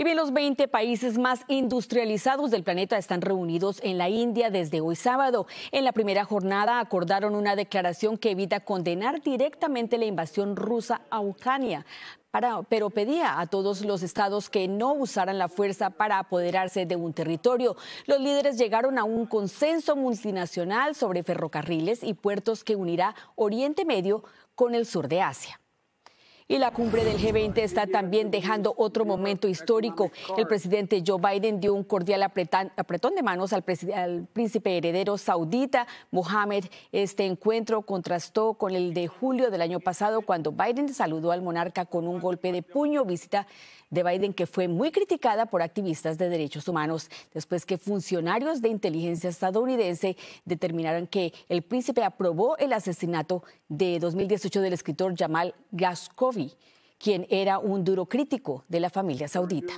Y bien, los 20 países más industrializados del planeta están reunidos en la India desde hoy sábado. En la primera jornada acordaron una declaración que evita condenar directamente la invasión rusa a Ucrania. pero pedía a todos los estados que no usaran la fuerza para apoderarse de un territorio. Los líderes llegaron a un consenso multinacional sobre ferrocarriles y puertos que unirá Oriente Medio con el sur de Asia. Y la cumbre del G20 está también dejando otro momento histórico. El presidente Joe Biden dio un cordial apretón de manos al, príncipe heredero saudita Mohammed. Este encuentro contrastó con el de julio del año pasado, cuando Biden saludó al monarca con un golpe de puño, visita de Biden que fue muy criticada por activistas de derechos humanos, después que funcionarios de inteligencia estadounidense determinaron que el príncipe aprobó el asesinato de 2018 del escritor Jamal Gaskov quien era un duro crítico de la familia saudita.